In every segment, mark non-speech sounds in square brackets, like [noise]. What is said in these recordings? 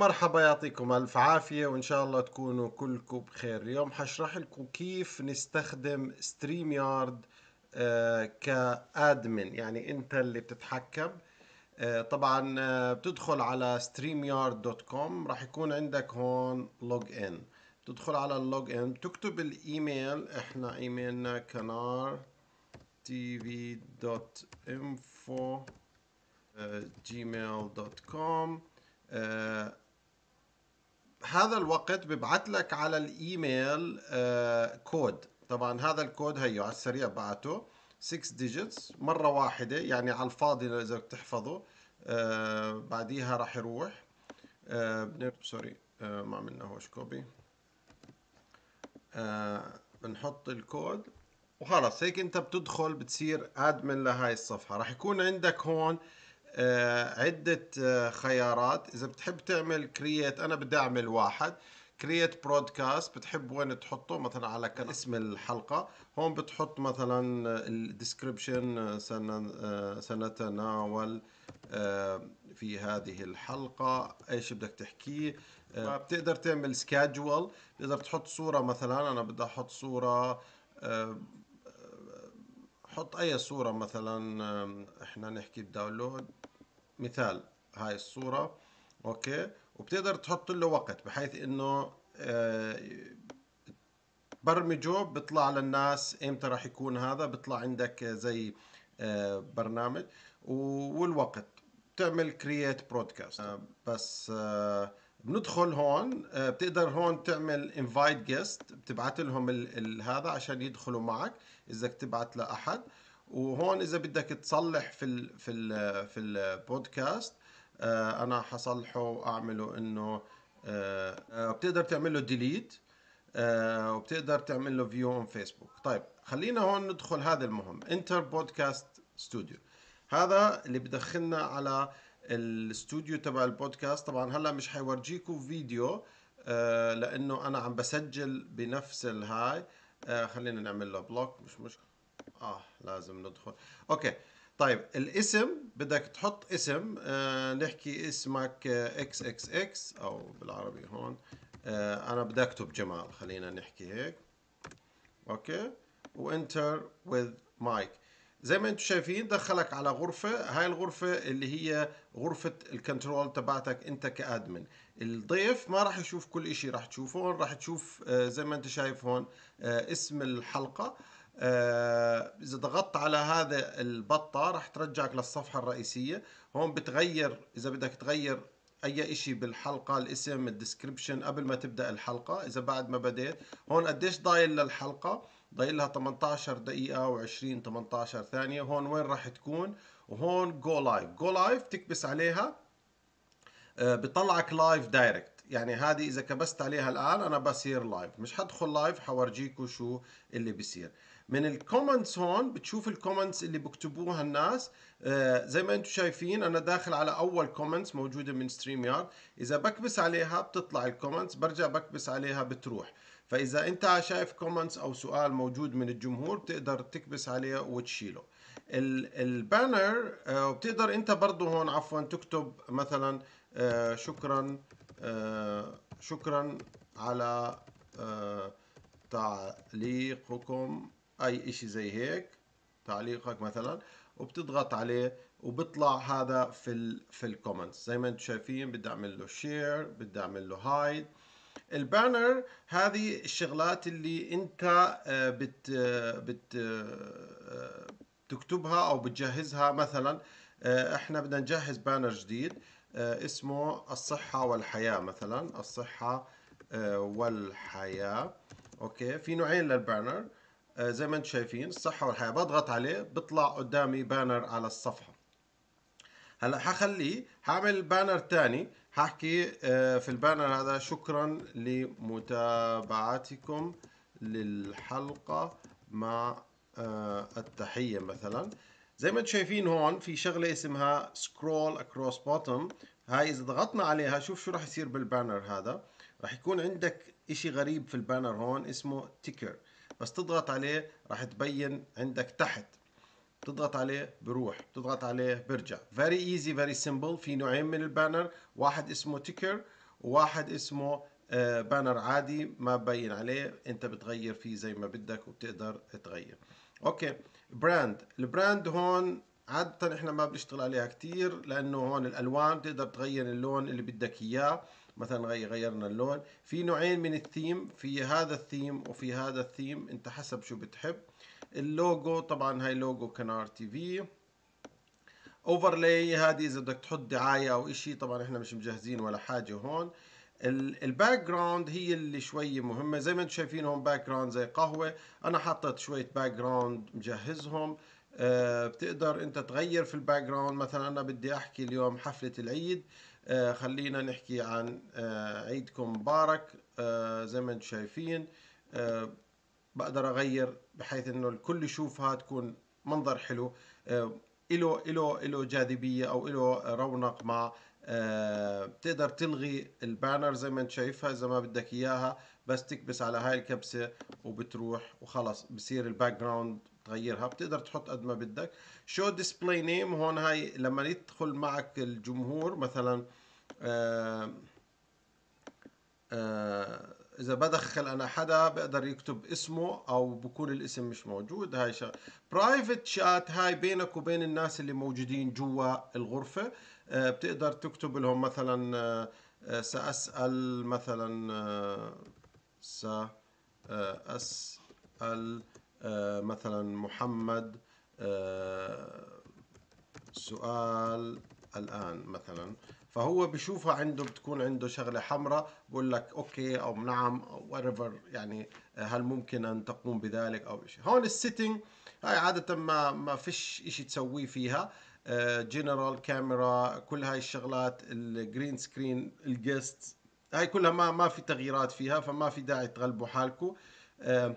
مرحبا يعطيكم ألف عافية وإن شاء الله تكونوا كلكم بخير اليوم حشرح لكم كيف نستخدم ستريم يارد آه، كادمن يعني أنت اللي بتتحكم آه، طبعا آه، بتدخل على streamyard.com راح يكون عندك هون لوج ان بتدخل على اللوج ان بتكتب الايميل احنا ايميلنا كنار تي في دوت انفو جيميل دوت كوم هذا الوقت ببعث لك على الايميل آه، كود طبعا هذا الكود هيو على السريع بعته 6 ديجيتس مره واحده يعني على الفاضي اذا بتحفظه آه بعديها راح يروح آه سوري آه ما عملنا هوش كوبي آه بنحط الكود وخلص هيك انت بتدخل بتصير ادمن لهاي الصفحه راح يكون عندك هون آه آه، عدة آه، خيارات إذا بتحب تعمل كرييت أنا بدي أعمل واحد كرييت برودكاست بتحب وين تحطه مثلا على كان اسم الحلقة هون بتحط مثلا آه، سن... سنتناول في هذه الحلقة ايش بدك تحكيه طيب. بتقدر تعمل سكادجول بتقدر تحط صورة مثلا انا بدي احط صورة نحط أي صورة مثلا إحنا نحكي داونلود مثال هاي الصورة أوكي وبتقدر تحط له وقت بحيث إنه آه، برمجه بيطلع للناس امتى راح يكون هذا بيطلع عندك زي آه، برنامج والوقت بتعمل كرييت برودكاست آه، بس بندخل هون آه، بتقدر هون تعمل انفايت جيست بتبعت لهم هذا عشان يدخلوا معك اذا تبعت لاحد وهون اذا بدك تصلح في ال في ال في البودكاست آه، انا حصلحه واعمله انه آه، بتقدر تعمل له ديليت وبتقدر تعمل له فيو اون فيسبوك طيب خلينا هون ندخل هذا المهم انتر بودكاست ستوديو هذا اللي بدخلنا على الاستوديو تبع البودكاست طبعا هلا مش حيورجيكم فيديو آه، لانه انا عم بسجل بنفس الهاي آه، خلينا نعمل له بلوك مش مشكله اه لازم ندخل اوكي طيب الاسم بدك تحط اسم آه، نحكي اسمك اكس اكس اكس او بالعربي هون انا بدي اكتب جمال خلينا نحكي هيك اوكي وانتر وذ مايك زي ما انتم شايفين دخلك على غرفة هاي الغرفة اللي هي غرفة الكنترول تبعتك انت كادمن الضيف ما راح يشوف كل اشي راح تشوفه هون راح تشوف آه، زي ما انت شايف هون آه، اسم الحلقة آه، اذا ضغطت على هذا البطة راح ترجعك للصفحة الرئيسية هون بتغير اذا بدك تغير اي اشي بالحلقة الاسم الديسكريبشن قبل ما تبدأ الحلقة اذا بعد ما بديت هون قديش ضايل للحلقة ضايل لها 18 دقيقة و20 18 ثانية هون وين راح تكون وهون جو لايف جو لايف تكبس عليها آه، بطلعك لايف دايركت يعني هذه اذا كبست عليها الان انا بصير لايف مش حدخل لايف حورجيكم شو اللي بصير من الكومنتس هون بتشوف الكومنتس اللي بكتبوها الناس آه، زي ما انتم شايفين انا داخل على اول كومنتس موجوده من ستريم يارد اذا بكبس عليها بتطلع الكومنتس برجع بكبس عليها بتروح فاذا انت شايف كومنتس او سؤال موجود من الجمهور بتقدر تكبس عليه وتشيله البانر آه، بتقدر انت برضه هون عفوا تكتب مثلا آه، شكرا آه، شكرا على تعليقكم اي اشي زي هيك تعليقك مثلا وبتضغط عليه وبطلع هذا في الـ في الكومنتس زي ما انتم شايفين بدي اعمل له شير بدي اعمل له هايد البانر هذه الشغلات اللي انت آه، بت آه، بت آه، بتكتبها او بتجهزها مثلا احنا بدنا نجهز بانر جديد اسمه الصحة والحياة مثلا الصحة والحياة اوكي في نوعين للبانر زي ما انتم شايفين الصحة والحياة بضغط عليه بيطلع قدامي بانر على الصفحة هلا حخليه حاعمل بانر ثاني هحكي آه، في البانر هذا شكرا لمتابعتكم للحلقة مع آه، التحية مثلا زي ما انتم شايفين هون في شغلة اسمها سكرول اكروس بوتوم هاي اذا ضغطنا عليها شوف شو راح يصير بالبانر هذا راح يكون عندك اشي غريب في البانر هون اسمه تيكر بس تضغط عليه راح تبين عندك تحت بتضغط عليه بروح بتضغط عليه برجع very easy very simple في نوعين من البانر واحد اسمه تيكر وواحد اسمه بانر آه، عادي ما ببين عليه انت بتغير فيه زي ما بدك وبتقدر تغير اوكي براند البراند هون عادة احنا ما بنشتغل عليها كتير لانه هون الالوان بتقدر تغير اللون اللي بدك اياه مثلا غيرنا اللون في نوعين من الثيم في هذا الثيم وفي هذا الثيم انت حسب شو بتحب اللوجو طبعا هاي لوجو كنار تي في اوفرلاي هذه اذا بدك تحط دعايه او شيء طبعا احنا مش مجهزين ولا حاجه هون الباك جراوند هي اللي شوي مهمه زي ما انتم شايفين هون باك جراوند زي قهوه انا حطيت شويه باك جراوند مجهزهم آه، بتقدر انت تغير في الباك جراوند مثلا انا بدي احكي اليوم حفله العيد آه، خلينا نحكي عن آه، عيدكم مبارك زي ما انتم شايفين بقدر اغير بحيث انه الكل يشوفها تكون منظر حلو له له له جاذبيه او له رونق مع بتقدر آه، تلغي البانر زي ما انت شايفها اذا ما بدك اياها بس تكبس على هاي الكبسه وبتروح وخلص بصير الباك جراوند تغيرها بتقدر تحط قد ما بدك شو ديسبلاي نيم هون هاي لما يدخل معك الجمهور مثلا آآ آه، آآ آه، اذا بدخل انا حدا بقدر يكتب اسمه او بكون الاسم مش موجود هاي شغله برايفت شات هاي بينك وبين الناس اللي موجودين جوا الغرفه آه، بتقدر تكتب لهم مثلا آه، آه، ساسال مثلا ساسال مثلا محمد سؤال الان مثلا فهو بشوفها عنده بتكون عنده شغله حمراء بقول لك اوكي او نعم او whatever يعني هل ممكن ان تقوم بذلك او شيء هون السيتنج هاي عاده ما ما فيش شيء تسويه فيها جنرال آه، كاميرا كل هاي الشغلات الجرين سكرين الجست هاي كلها ما ما في تغييرات فيها فما في داعي تغلبوا حالكم آه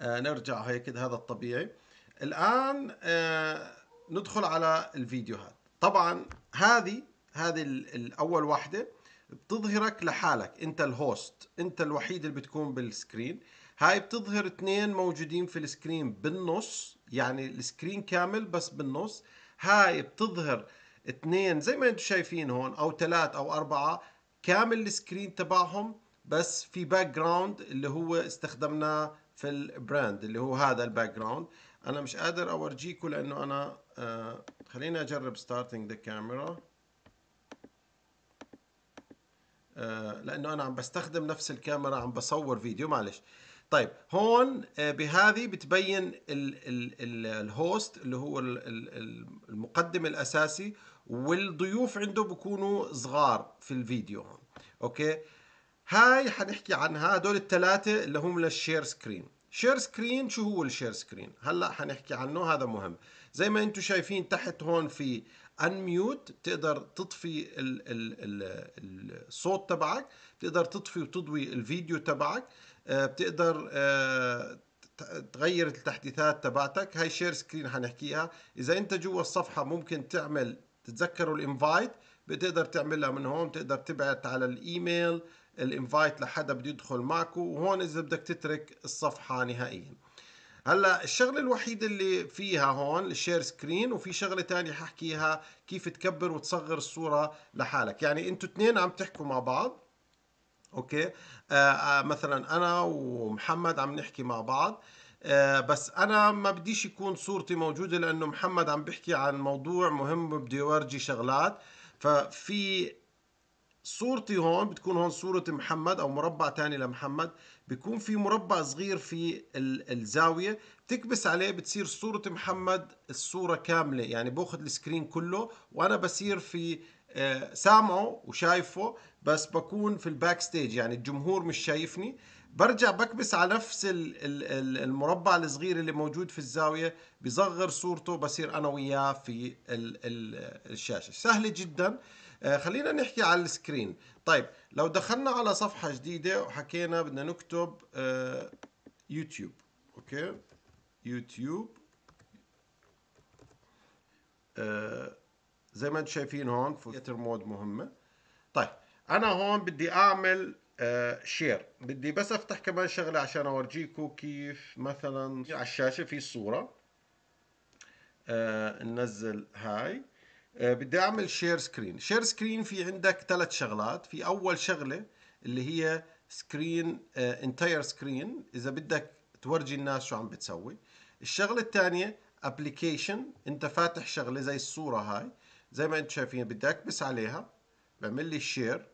آه نرجع هيك هذا الطبيعي الان آه، ندخل على الفيديوهات طبعا هذه هذه الأول واحدة بتظهرك لحالك أنت الهوست أنت الوحيد اللي بتكون بالسكرين هاي بتظهر اثنين موجودين في السكرين بالنص يعني السكرين كامل بس بالنص هاي بتظهر اثنين زي ما انتم شايفين هون او ثلاث او اربعة كامل السكرين تبعهم بس في باك جراوند اللي هو استخدمناه في البراند اللي هو هذا الباك جراوند انا مش قادر اورجيكم لانه انا آه خليني اجرب ستارتنج ذا كاميرا آه، لانه انا عم بستخدم نفس الكاميرا عم بصور فيديو معلش طيب هون آه، بهذه بتبين الهوست اللي هو المقدم الاساسي والضيوف عنده بكونوا صغار في الفيديو هون اوكي هاي حنحكي عنها هدول الثلاثه اللي هم للشير سكرين شير سكرين شو هو الشير سكرين هلا حنحكي عنه هذا مهم زي ما انتم شايفين تحت هون في انميوت تقدر تطفي الصوت تبعك بتقدر تطفي وتضوي الفيديو تبعك آه، بتقدر آه، تغير التحديثات تبعتك هاي شير سكرين حنحكيها اذا انت جوا الصفحه ممكن تعمل تتذكروا الانفايت بتقدر تعملها من هون بتقدر تبعت على الايميل الانفايت لحدا بده يدخل معكو وهون اذا بدك تترك الصفحه نهائيا هلا الشغله الوحيده اللي فيها هون الشير سكرين وفي شغله ثانيه ححكيها كيف تكبر وتصغر الصوره لحالك يعني انتوا اثنين عم تحكوا مع بعض اوكي آه،, آه مثلا انا ومحمد عم نحكي مع بعض آه بس انا ما بديش يكون صورتي موجوده لانه محمد عم بحكي عن موضوع مهم بدي يورجي شغلات ففي صورتي هون بتكون هون صورة محمد أو مربع تاني لمحمد بيكون في مربع صغير في الزاوية بتكبس عليه بتصير صورة محمد الصورة كاملة يعني باخذ السكرين كله وأنا بصير في آه، سامعه وشايفه بس بكون في الباك ستيج يعني الجمهور مش شايفني برجع بكبس على نفس المربع الصغير اللي موجود في الزاوية بصغر صورته بصير أنا وياه في الشاشة سهلة جداً آه، خلينا نحكي على السكرين طيب لو دخلنا على صفحة جديدة وحكينا بدنا نكتب آه، يوتيوب اوكي يوتيوب آه، زي ما انتم شايفين هون فوتر مود مهمة طيب انا هون بدي اعمل شير بدي بس افتح كمان شغلة عشان اورجيكم كيف مثلا على الشاشة في الصورة ننزل هاي آه، بدي اعمل شير سكرين شير سكرين في عندك ثلاث شغلات في اول شغله اللي هي سكرين انتاير سكرين اذا بدك تورجي الناس شو عم بتسوي الشغله الثانيه ابلكيشن انت فاتح شغله زي الصوره هاي زي ما انتم شايفين بدي اكبس عليها بعمل لي شير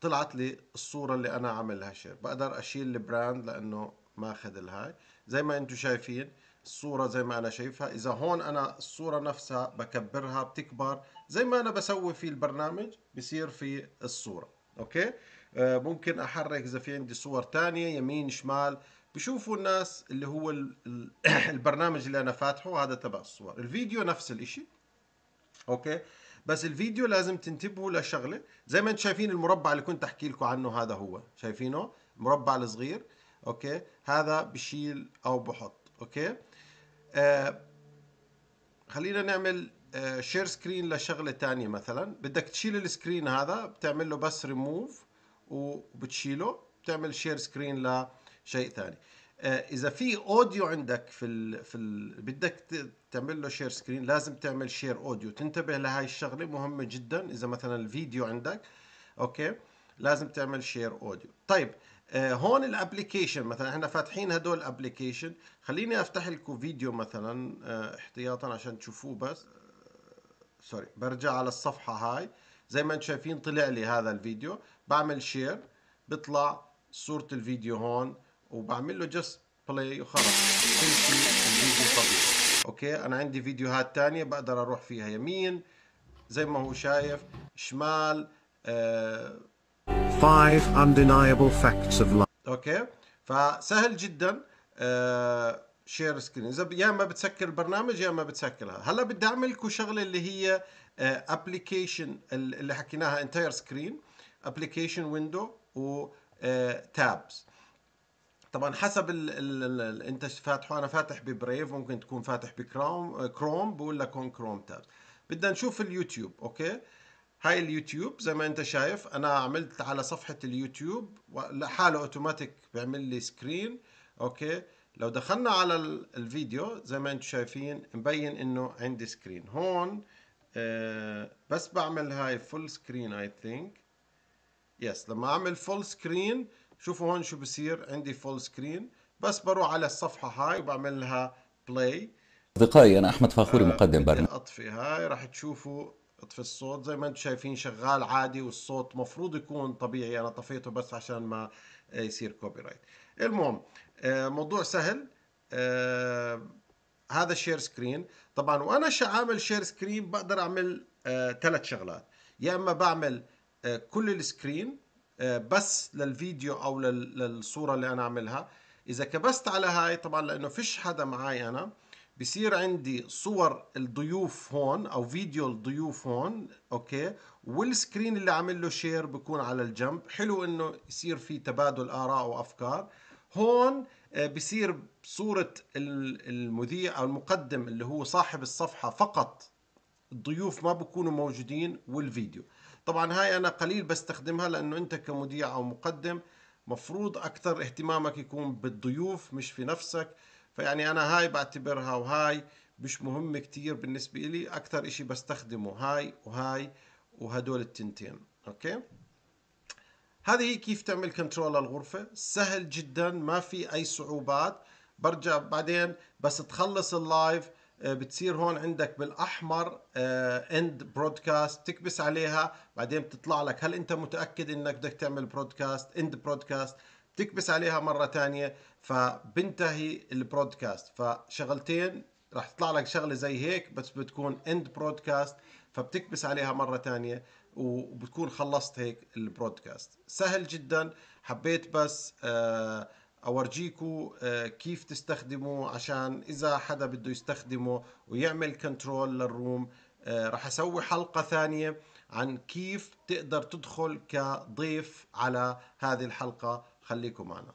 طلعت لي الصوره اللي انا عاملها شير بقدر اشيل البراند لانه ماخذ الهاي زي ما انتم شايفين الصورة زي ما أنا شايفها إذا هون أنا الصورة نفسها بكبرها بتكبر زي ما أنا بسوي في البرنامج بصير في الصورة أوكي آه، ممكن أحرك إذا في عندي صور تانية يمين شمال بشوفوا الناس اللي هو [clears throat] البرنامج اللي أنا فاتحه هذا تبع الصور الفيديو نفس الإشي أوكي بس الفيديو لازم تنتبهوا لشغلة زي ما انتم شايفين المربع اللي كنت أحكي لكم عنه هذا هو شايفينه مربع الصغير أوكي هذا بشيل أو بحط أوكي آه، خلينا نعمل شير آه، سكرين لشغله ثانيه مثلا بدك تشيل السكرين هذا بتعمل له بس ريموف وبتشيله بتعمل شير سكرين لشيء ثاني آه، اذا في اوديو عندك في الـ في الـ بدك تعمل له شير سكرين لازم تعمل شير اوديو تنتبه لهي الشغله مهمه جدا اذا مثلا الفيديو عندك اوكي لازم تعمل شير اوديو طيب آه، هون الابلكيشن مثلا احنا فاتحين هدول الابلكيشن خليني افتح لكم فيديو مثلا آه، احتياطا عشان تشوفوه بس آه، سوري برجع على الصفحه هاي زي ما انتم شايفين طلع لي هذا الفيديو بعمل شير بيطلع صوره الفيديو هون وبعمل له جست بلاي وخلص شيء الفيديو طبيعي اوكي انا عندي فيديوهات ثانيه بقدر اروح فيها يمين زي ما هو شايف شمال آه 5 undeniable facts of life اوكي فسهل جدا شير آه، سكرين اذا يا اما بتسكر البرنامج يا اما بتسكرها هلا بدي اعمل لكم شغله اللي هي ابلكيشن آه، اللي حكيناها انتاير سكرين ابلكيشن ويندو و تابس آه، طبعا حسب الـ الـ الـ انت فاتحه انا فاتح ببريف ممكن تكون فاتح بكروم كروم بقول لك هون كروم تابس بدنا نشوف اليوتيوب اوكي هاي اليوتيوب زي ما انت شايف انا عملت على صفحة اليوتيوب لحاله اوتوماتيك بيعمل لي سكرين اوكي لو دخلنا على الفيديو زي ما انتم شايفين مبين انه عندي سكرين هون آه بس بعمل هاي فول سكرين اي ثينك يس لما اعمل فول سكرين شوفوا هون شو بصير عندي فول سكرين بس بروح على الصفحة هاي وبعمل لها بلاي أصدقائي أنا أحمد فاخوري آه، مقدم برنامج أطفي هاي راح تشوفوا اطفي الصوت زي ما انتم شايفين شغال عادي والصوت مفروض يكون طبيعي انا طفيته بس عشان ما آه، يصير كوبي رايت المهم آه، موضوع سهل آه، هذا الشير سكرين طبعا وانا عامل شير سكرين بقدر اعمل ثلاث شغلات يا اما بعمل كل السكرين بس للفيديو او للصوره اللي انا عاملها اذا كبست على هاي طبعا لانه فيش حدا معي انا بصير عندي صور الضيوف هون او فيديو الضيوف هون اوكي والسكرين اللي عامل له شير بكون على الجنب حلو انه يصير في تبادل اراء وافكار هون آه، بصير صورة المذيع او المقدم اللي هو صاحب الصفحة فقط الضيوف ما بكونوا موجودين والفيديو طبعا هاي انا قليل بستخدمها لانه انت كمذيع او مقدم مفروض اكثر اهتمامك يكون بالضيوف مش في نفسك فيعني أنا هاي بعتبرها وهاي مش مهمة كتير بالنسبة إلي أكتر إشي بستخدمه هاي وهاي وهدول التنتين أوكي هذه هي كيف تعمل كنترول للغرفة سهل جدا ما في أي صعوبات برجع بعدين بس تخلص اللايف آه، بتصير هون عندك بالاحمر اند آه، برودكاست تكبس عليها بعدين بتطلع لك هل انت متاكد انك بدك تعمل برودكاست اند برودكاست تكبس عليها مرة ثانية فبنتهي البرودكاست فشغلتين راح تطلع لك شغله زي هيك بس بتكون اند برودكاست فبتكبس عليها مره ثانيه وبتكون خلصت هيك البرودكاست سهل جدا حبيت بس آه، اورجيكم آه، كيف تستخدموه عشان اذا حدا بده يستخدمه ويعمل كنترول للروم آه، راح اسوي حلقه ثانيه عن كيف تقدر تدخل كضيف على هذه الحلقه خليكم معنا